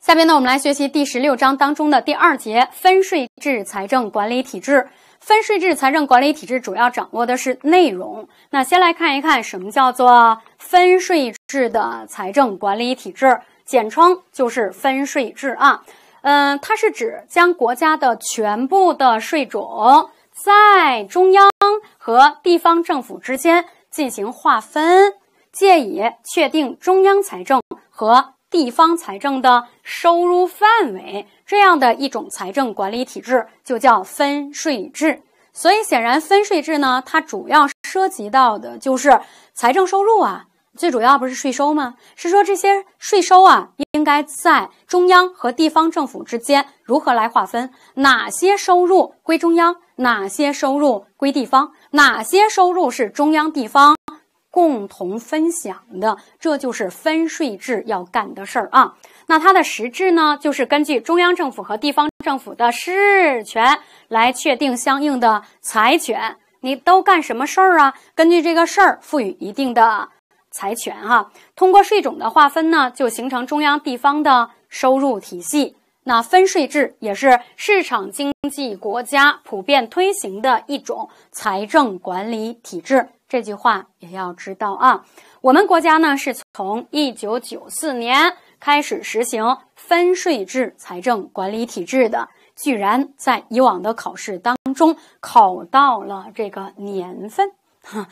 下面呢，我们来学习第十六章当中的第二节“分税制财政管理体制”。分税制财政管理体制主要掌握的是内容。那先来看一看什么叫做分税制的财政管理体制，简称就是分税制啊。嗯，它是指将国家的全部的税种在中央和地方政府之间进行划分，借以确定中央财政和。地方财政的收入范围，这样的一种财政管理体制就叫分税制。所以，显然分税制呢，它主要涉及到的就是财政收入啊，最主要不是税收吗？是说这些税收啊，应该在中央和地方政府之间如何来划分？哪些收入归中央，哪些收入归地方，哪些收入是中央地方？共同分享的，这就是分税制要干的事儿啊。那它的实质呢，就是根据中央政府和地方政府的事权来确定相应的财权，你都干什么事儿啊？根据这个事儿赋予一定的财权哈。通过税种的划分呢，就形成中央地方的收入体系。那分税制也是市场经济国家普遍推行的一种财政管理体制。这句话也要知道啊！我们国家呢是从一九九四年开始实行分税制财政管理体制的，居然在以往的考试当中考到了这个年份。分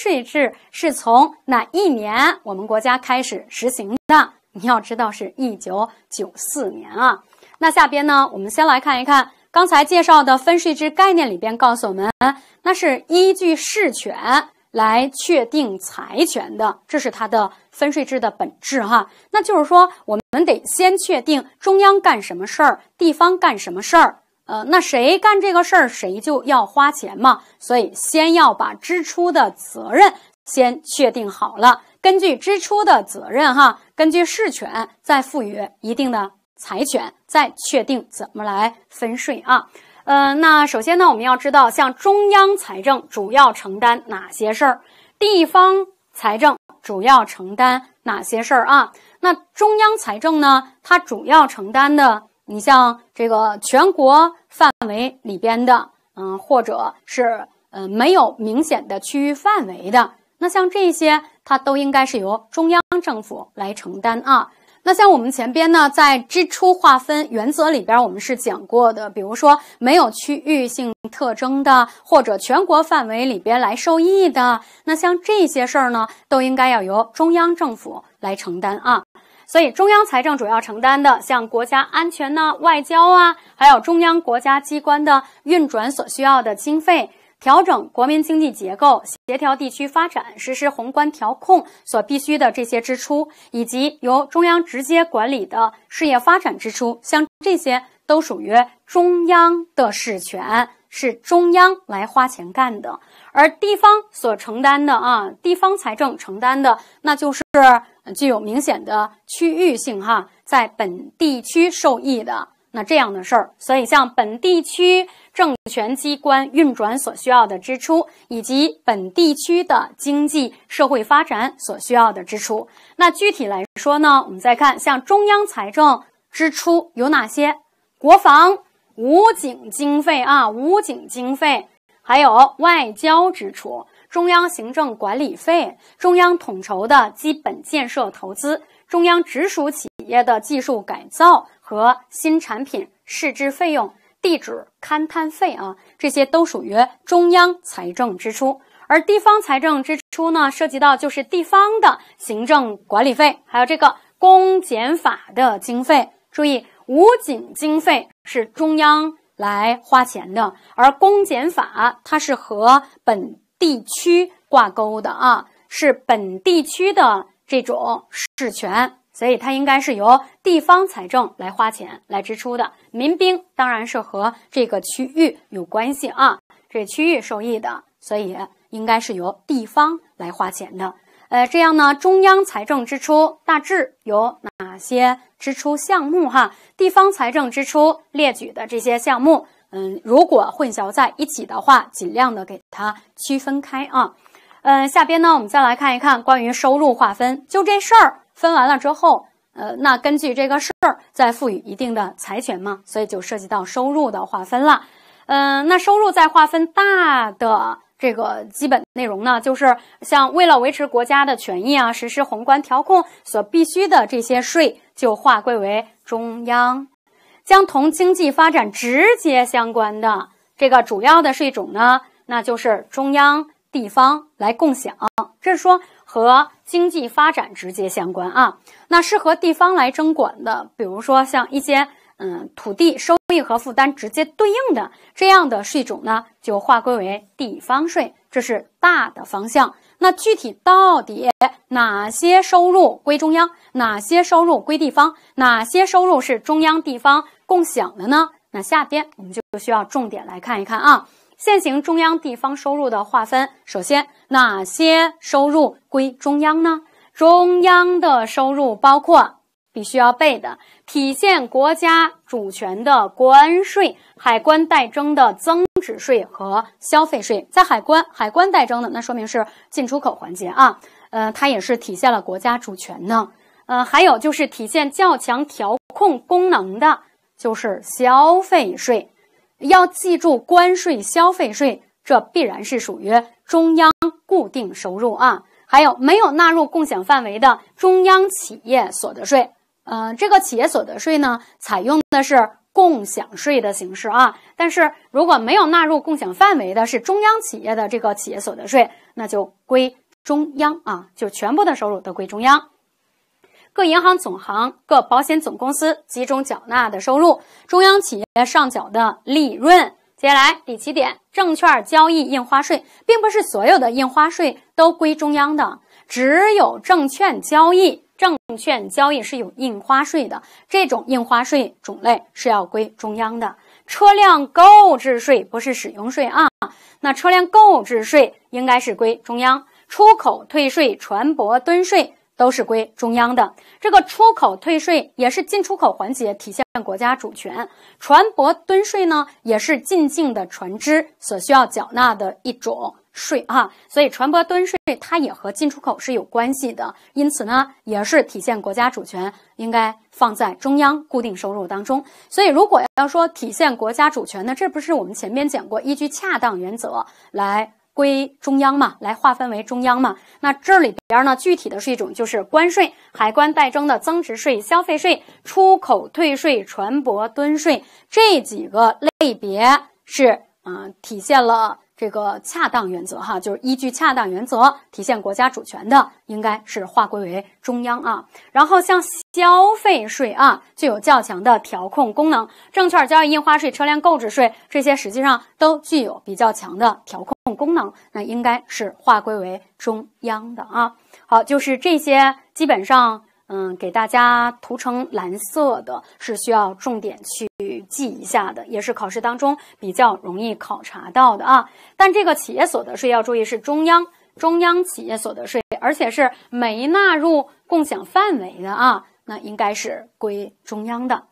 税制是从哪一年我们国家开始实行的？你要知道是一九九四年啊！那下边呢，我们先来看一看刚才介绍的分税制概念里边告诉我们。那是依据事权来确定财权的，这是它的分税制的本质哈。那就是说，我们得先确定中央干什么事儿，地方干什么事儿，呃，那谁干这个事儿谁就要花钱嘛，所以先要把支出的责任先确定好了，根据支出的责任哈，根据事权再赋予一定的财权，再确定怎么来分税啊。呃，那首先呢，我们要知道，像中央财政主要承担哪些事儿，地方财政主要承担哪些事儿啊？那中央财政呢，它主要承担的，你像这个全国范围里边的，嗯，或者是呃没有明显的区域范围的，那像这些，它都应该是由中央政府来承担啊。那像我们前边呢，在支出划分原则里边，我们是讲过的，比如说没有区域性特征的，或者全国范围里边来受益的，那像这些事儿呢，都应该要由中央政府来承担啊。所以，中央财政主要承担的，像国家安全呐、外交啊，还有中央国家机关的运转所需要的经费。调整国民经济结构、协调地区发展、实施宏观调控所必须的这些支出，以及由中央直接管理的事业发展支出，像这些都属于中央的事权，是中央来花钱干的。而地方所承担的啊，地方财政承担的，那就是具有明显的区域性哈，在本地区受益的。那这样的事儿，所以像本地区政权机关运转所需要的支出，以及本地区的经济社会发展所需要的支出。那具体来说呢，我们再看，像中央财政支出有哪些？国防、武警经费啊，武警经费，还有外交支出，中央行政管理费，中央统筹的基本建设投资。中央直属企业的技术改造和新产品试制费用、地址勘探费啊，这些都属于中央财政支出；而地方财政支出呢，涉及到就是地方的行政管理费，还有这个公检法的经费。注意，武警经费是中央来花钱的，而公检法它是和本地区挂钩的啊，是本地区的。这种事权，所以它应该是由地方财政来花钱来支出的。民兵当然是和这个区域有关系啊，这区域受益的，所以应该是由地方来花钱的。呃，这样呢，中央财政支出大致有哪些支出项目？哈，地方财政支出列举的这些项目，嗯，如果混淆在一起的话，尽量的给它区分开啊。嗯，下边呢，我们再来看一看关于收入划分，就这事儿分完了之后，呃，那根据这个事儿再赋予一定的财权嘛，所以就涉及到收入的划分了。嗯，那收入再划分大的这个基本内容呢，就是像为了维持国家的权益啊，实施宏观调控所必须的这些税，就划归为中央，将同经济发展直接相关的这个主要的税种呢，那就是中央。地方来共享，这是说和经济发展直接相关啊。那适合地方来征管的，比如说像一些嗯土地收益和负担直接对应的这样的税种呢，就划归为地方税。这是大的方向。那具体到底哪些收入归中央，哪些收入归地方，哪些收入是中央地方共享的呢？那下边我们就需要重点来看一看啊。现行中央地方收入的划分，首先哪些收入归中央呢？中央的收入包括必须要背的，体现国家主权的关税、海关代征的增值税和消费税。在海关，海关代征的那说明是进出口环节啊，呃，它也是体现了国家主权呢。呃，还有就是体现较强调控功能的，就是消费税。要记住，关税、消费税，这必然是属于中央固定收入啊。还有没有纳入共享范围的中央企业所得税？嗯，这个企业所得税呢，采用的是共享税的形式啊。但是如果没有纳入共享范围的，是中央企业的这个企业所得税，那就归中央啊，就全部的收入都归中央。各银行总行、各保险总公司集中缴纳的收入，中央企业上缴的利润。接下来第七点，证券交易印花税，并不是所有的印花税都归中央的，只有证券交易，证券交易是有印花税的，这种印花税种类是要归中央的。车辆购置税不是使用税啊，那车辆购置税应该是归中央。出口退税、船舶吨税。都是归中央的。这个出口退税也是进出口环节体现国家主权。船舶吨税呢，也是进境的船只所需要缴纳的一种税啊。所以船舶吨税它也和进出口是有关系的，因此呢，也是体现国家主权，应该放在中央固定收入当中。所以如果要说体现国家主权呢，这不是我们前面讲过，依据恰当原则来。归中央嘛，来划分为中央嘛。那这里边呢，具体的税种就是关税、海关代征的增值税、消费税、出口退税、船舶吨税这几个类别是，嗯，体现了。这个恰当原则，哈，就是依据恰当原则体现国家主权的，应该是划归为中央啊。然后像消费税啊，具有较强的调控功能，证券交易印花税、车辆购置税这些，实际上都具有比较强的调控功能，那应该是划归为中央的啊。好，就是这些基本上。嗯，给大家涂成蓝色的是需要重点去记一下的，也是考试当中比较容易考察到的啊。但这个企业所得税要注意是中央中央企业所得税，而且是没纳入共享范围的啊，那应该是归中央的。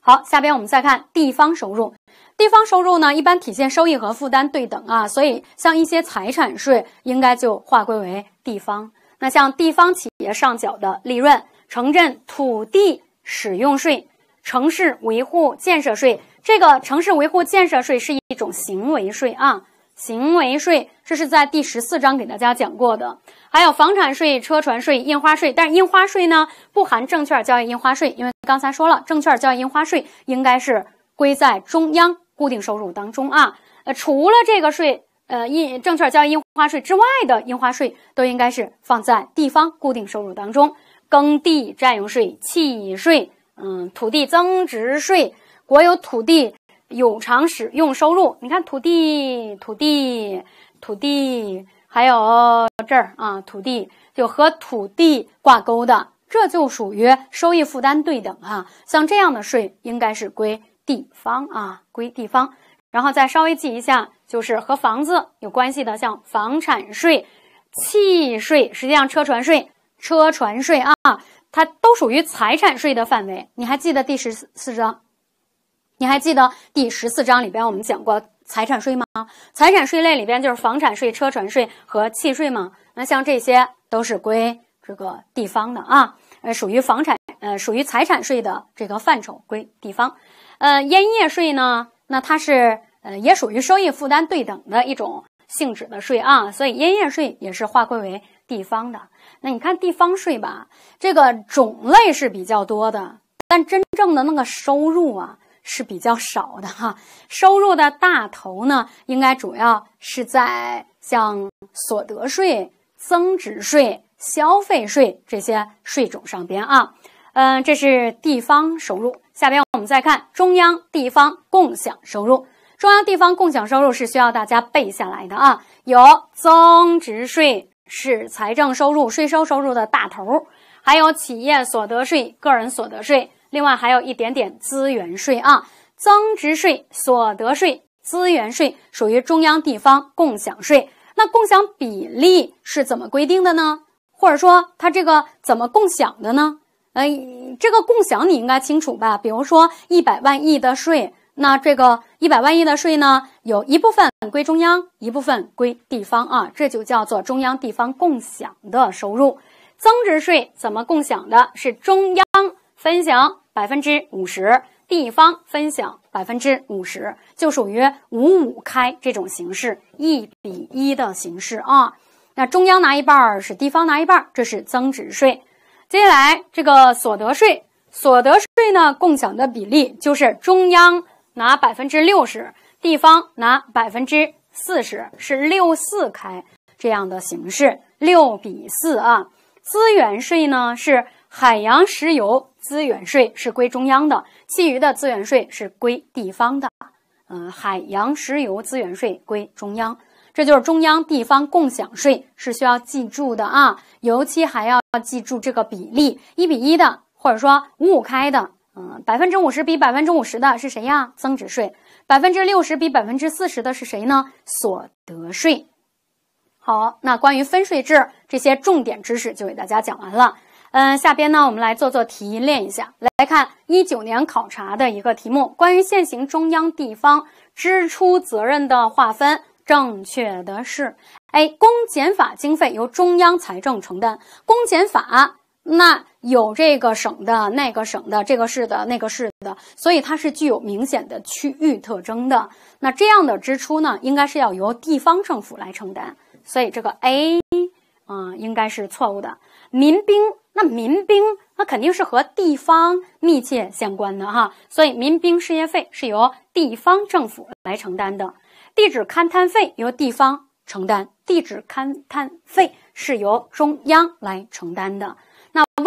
好，下边我们再看地方收入。地方收入呢，一般体现收益和负担对等啊，所以像一些财产税应该就划归为地方。那像地方企业上缴的利润。城镇土地使用税、城市维护建设税，这个城市维护建设税是一种行为税啊，行为税，这是在第十四章给大家讲过的。还有房产税、车船税、印花税，但是印花税呢不含证券交易印花税，因为刚才说了，证券交易印花税应该是归在中央固定收入当中啊。呃，除了这个税，呃，印证券交易印花税之外的印花税都应该是放在地方固定收入当中。耕地占用税、契税，嗯，土地增值税、国有土地有偿使用收入，你看土地、土地、土地，还有这儿啊，土地就和土地挂钩的，这就属于收益负担对等哈。像这样的税应该是归地方啊，归地方。然后再稍微记一下，就是和房子有关系的，像房产税、契税，实际上车船税。车船税啊，它都属于财产税的范围。你还记得第十四章？你还记得第十四章里边我们讲过财产税吗？财产税类里边就是房产税、车船税和契税嘛。那像这些都是归这个地方的啊，呃，属于房产，呃，属于财产税的这个范畴，归地方。呃，烟叶税呢，那它是呃，也属于收益负担对等的一种性质的税啊，所以烟叶税也是划归为地方的。那你看地方税吧，这个种类是比较多的，但真正的那个收入啊是比较少的哈。收入的大头呢，应该主要是在像所得税、增值税、消费税这些税种上边啊。嗯，这是地方收入。下边我们再看中央地方共享收入，中央地方共享收入是需要大家背下来的啊，有增值税。是财政收入、税收收入的大头，还有企业所得税、个人所得税，另外还有一点点资源税啊。增值税、所得税、资源税属于中央地方共享税。那共享比例是怎么规定的呢？或者说它这个怎么共享的呢？哎，这个共享你应该清楚吧？比如说一百万亿的税，那这个。一百万亿的税呢，有一部分归中央，一部分归地方啊，这就叫做中央地方共享的收入。增值税怎么共享的？是中央分享百分之五十，地方分享百分之五十，就属于五五开这种形式，一比一的形式啊。那中央拿一半儿，是地方拿一半儿，这是增值税。接下来这个所得税，所得税呢共享的比例就是中央。拿百分之六十，地方拿百分之四十，是六四开这样的形式，六比四啊。资源税呢是海洋石油资源税是归中央的，其余的资源税是归地方的。嗯，海洋石油资源税归中央，这就是中央地方共享税，是需要记住的啊。尤其还要记住这个比例，一比一的，或者说五五开的。嗯，百分之五十比百分之五十的是谁呀？增值税。百分之六十比百分之四十的是谁呢？所得税。好，那关于分税制这些重点知识就给大家讲完了。嗯，下边呢，我们来做做题，练一下。来看一九年考察的一个题目，关于现行中央地方支出责任的划分，正确的是：A. 公检法经费由中央财政承担。公检法。那有这个省的，那个省的，这个市的，那个市的，所以它是具有明显的区域特征的。那这样的支出呢，应该是要由地方政府来承担。所以这个 A，啊，应该是错误的。民兵，那民兵那肯定是和地方密切相关的哈，所以民兵事业费是由地方政府来承担的。地质勘探费由地方承担，地质勘探费是由中央来承担的。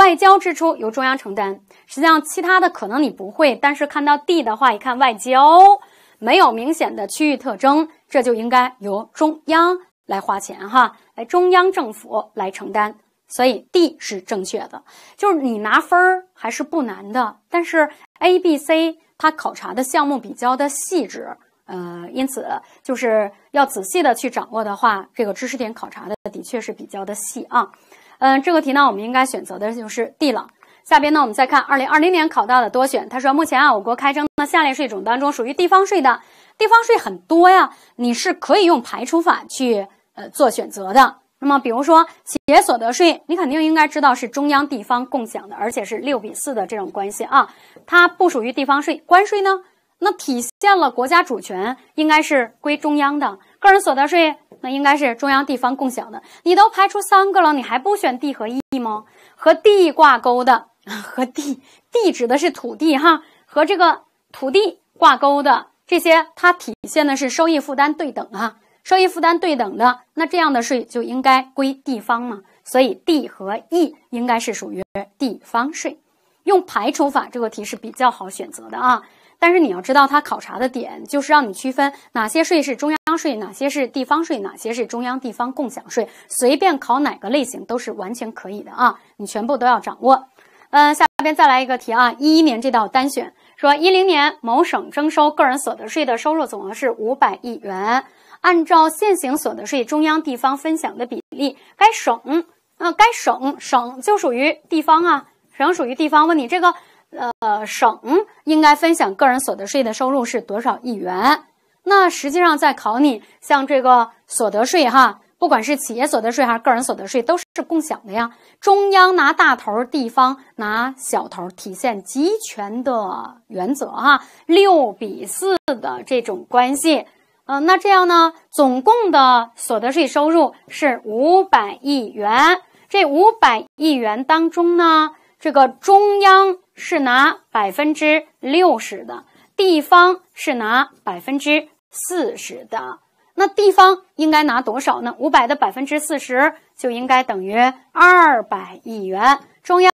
外交支出由中央承担，实际上其他的可能你不会，但是看到 D 的话，一看外交没有明显的区域特征，这就应该由中央来花钱哈，来中央政府来承担，所以 D 是正确的。就是你拿分儿还是不难的，但是 A、B、C 它考察的项目比较的细致，呃，因此就是要仔细的去掌握的话，这个知识点考察的的确是比较的细啊。嗯，这个题呢，我们应该选择的就是 D 了。下边呢，我们再看二零二零年考到的多选，他说目前啊，我国开征的下列税种当中，属于地方税的，地方税很多呀，你是可以用排除法去呃做选择的。那么，比如说企业所得税，你肯定应该知道是中央地方共享的，而且是六比四的这种关系啊，它不属于地方税。关税呢，那体现了国家主权，应该是归中央的。个人所得税。那应该是中央地方共享的。你都排除三个了，你还不选 D 和 E 吗？和地挂钩的，和地，地指的是土地哈，和这个土地挂钩的这些，它体现的是收益负担对等啊，收益负担对等的，那这样的税就应该归地方嘛。所以 D 和 E 应该是属于地方税。用排除法，这个题是比较好选择的啊。但是你要知道，它考察的点就是让你区分哪些税是中央。税哪些是地方税，哪些是中央地方共享税？随便考哪个类型都是完全可以的啊！你全部都要掌握。呃，下边再来一个题啊，一一年这道单选说，一零年某省征收个人所得税的收入总额是五百亿元，按照现行所得税中央地方分享的比例，该省那该省省就属于地方啊，省属于地方。问你这个呃省应该分享个人所得税的收入是多少亿元？那实际上在考你，像这个所得税哈，不管是企业所得税还是个人所得税，都是共享的呀。中央拿大头，地方拿小头，体现集权的原则哈，六比四的这种关系。呃，那这样呢，总共的所得税收入是五百亿元，这五百亿元当中呢，这个中央是拿百分之六十的。地方是拿百分之四十的，那地方应该拿多少呢？五百的百分之四十就应该等于二百亿元。中央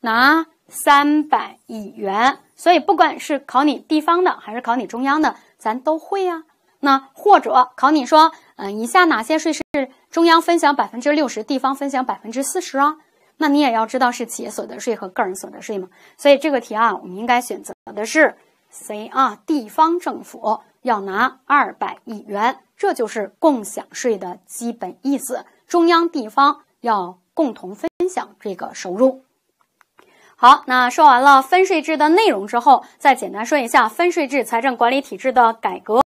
拿三百亿元，所以不管是考你地方的还是考你中央的，咱都会啊。那或者考你说，嗯，以下哪些税是中央分享百分之六十，地方分享百分之四十啊？那你也要知道是企业所得税和个人所得税嘛。所以这个题啊，我们应该选择的是。谁啊？地方政府要拿二百亿元，这就是共享税的基本意思。中央地方要共同分享这个收入。好，那说完了分税制的内容之后，再简单说一下分税制财政管理体制的改革。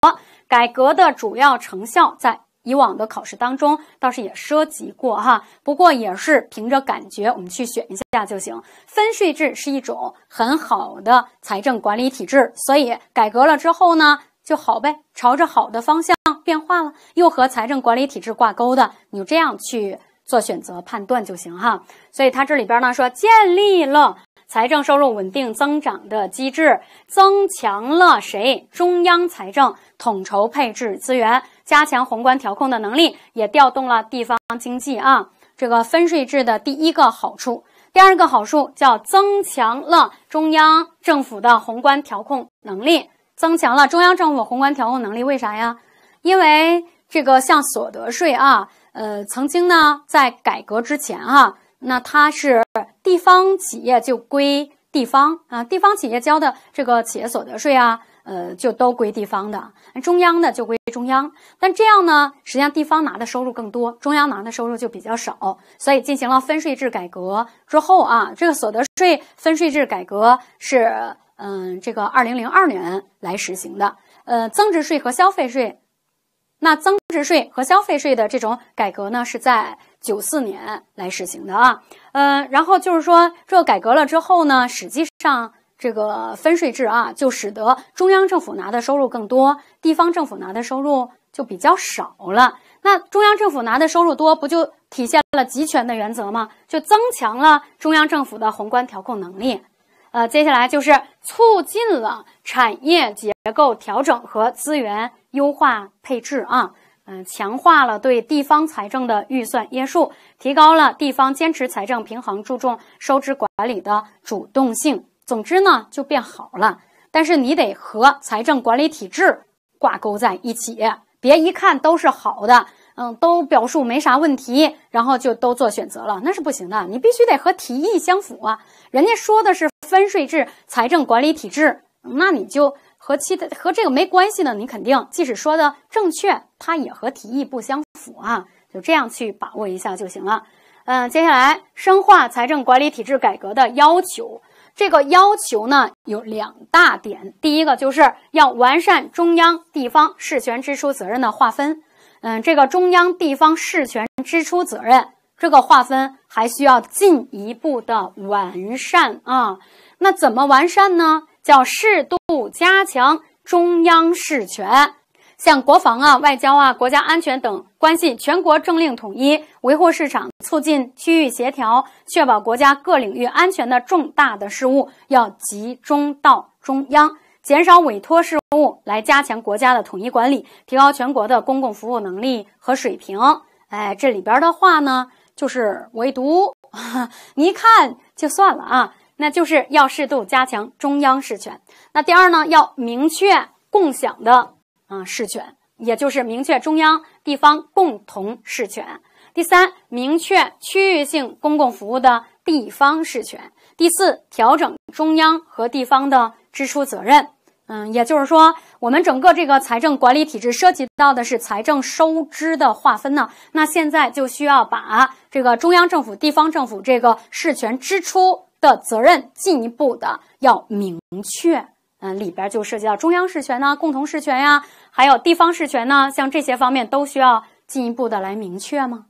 改革的主要成效在。以往的考试当中倒是也涉及过哈，不过也是凭着感觉我们去选一下就行。分税制是一种很好的财政管理体制，所以改革了之后呢就好呗，朝着好的方向变化了，又和财政管理体制挂钩的，你就这样去做选择判断就行哈。所以它这里边呢说建立了财政收入稳定增长的机制，增强了谁中央财政统筹配置资源。加强宏观调控的能力，也调动了地方经济啊。这个分税制的第一个好处，第二个好处叫增强了中央政府的宏观调控能力。增强了中央政府宏观调控能力，为啥呀？因为这个像所得税啊，呃，曾经呢在改革之前哈，那它是地方企业就归地方啊，地方企业交的这个企业所得税啊。呃，就都归地方的，中央的就归中央。但这样呢，实际上地方拿的收入更多，中央拿的收入就比较少。所以进行了分税制改革之后啊，这个所得税分税制改革是嗯，这个二零零二年来实行的。呃，增值税和消费税，那增值税和消费税的这种改革呢，是在九四年来实行的啊。呃，然后就是说这改革了之后呢，实际上。这个分税制啊，就使得中央政府拿的收入更多，地方政府拿的收入就比较少了。那中央政府拿的收入多，不就体现了集权的原则吗？就增强了中央政府的宏观调控能力。呃，接下来就是促进了产业结构调整和资源优化配置啊，嗯，强化了对地方财政的预算约束，提高了地方坚持财政平衡、注重收支管理的主动性。总之呢，就变好了。但是你得和财政管理体制挂钩在一起，别一看都是好的，嗯，都表述没啥问题，然后就都做选择了，那是不行的。你必须得和提议相符啊。人家说的是分税制财政管理体制，那你就和其他和这个没关系的，你肯定即使说的正确，它也和提议不相符啊。就这样去把握一下就行了。嗯，接下来深化财政管理体制改革的要求。这个要求呢有两大点，第一个就是要完善中央地方事权支出责任的划分，嗯，这个中央地方事权支出责任这个划分还需要进一步的完善啊。那怎么完善呢？叫适度加强中央事权。像国防啊、外交啊、国家安全等关系全国政令统一、维护市场、促进区域协调、确保国家各领域安全的重大的事务，要集中到中央，减少委托事务，来加强国家的统一管理，提高全国的公共服务能力和水平。哎，这里边的话呢，就是唯独 你一看就算了啊，那就是要适度加强中央事权。那第二呢，要明确共享的。啊，事权也就是明确中央、地方共同事权；第三，明确区域性公共服务的地方事权；第四，调整中央和地方的支出责任。嗯，也就是说，我们整个这个财政管理体制涉及到的是财政收支的划分呢。那现在就需要把这个中央政府、地方政府这个事权支出的责任进一步的要明确。嗯，里边就涉及到中央事权呢，共同事权呀。还有地方事权呢，像这些方面都需要进一步的来明确吗？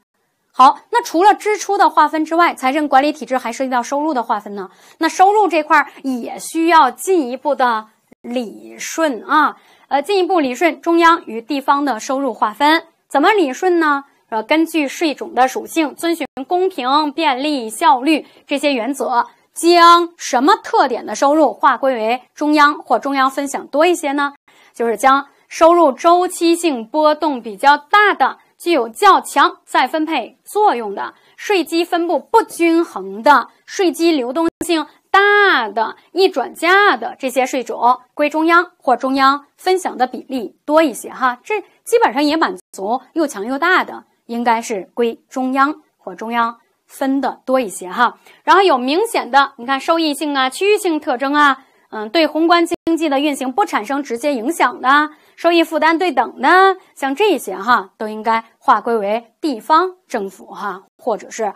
好，那除了支出的划分之外，财政管理体制还涉及到收入的划分呢。那收入这块也需要进一步的理顺啊。呃，进一步理顺中央与地方的收入划分，怎么理顺呢？呃，根据税种的属性，遵循公平、便利、效率这些原则，将什么特点的收入划归为中央或中央分享多一些呢？就是将。收入周期性波动比较大的、具有较强再分配作用的、税基分布不均衡的、税基流动性大的、易转嫁的这些税种，归中央或中央分享的比例多一些哈。这基本上也满足又强又大的，应该是归中央或中央分的多一些哈。然后有明显的，你看收益性啊、区域性特征啊，嗯，对宏观经济的运行不产生直接影响的。收益负担对等呢，像这些哈，都应该划归为地方政府哈，或者是啊，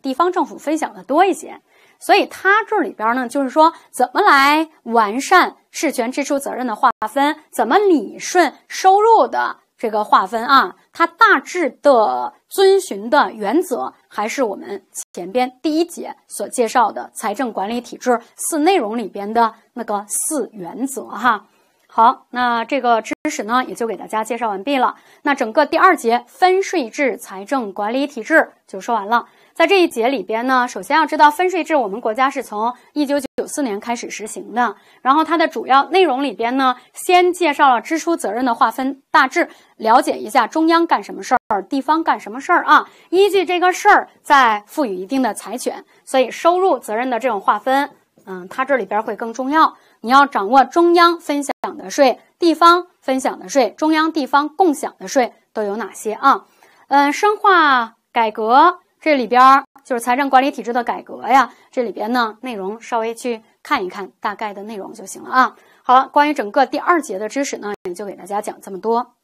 地方政府分享的多一些。所以它这里边呢，就是说怎么来完善事权支出责任的划分，怎么理顺收入的这个划分啊？它大致的遵循的原则，还是我们前边第一节所介绍的财政管理体制四内容里边的那个四原则哈。好，那这个知识呢，也就给大家介绍完毕了。那整个第二节分税制财政管理体制就说完了。在这一节里边呢，首先要知道分税制，我们国家是从一九九四年开始实行的。然后它的主要内容里边呢，先介绍了支出责任的划分，大致了解一下中央干什么事儿，地方干什么事儿啊。依据这个事儿，再赋予一定的财权。所以收入责任的这种划分，嗯，它这里边会更重要。你要掌握中央分享的税、地方分享的税、中央地方共享的税都有哪些啊？嗯，深化改革这里边儿就是财政管理体制的改革呀，这里边呢内容稍微去看一看，大概的内容就行了啊。好，了，关于整个第二节的知识呢，也就给大家讲这么多。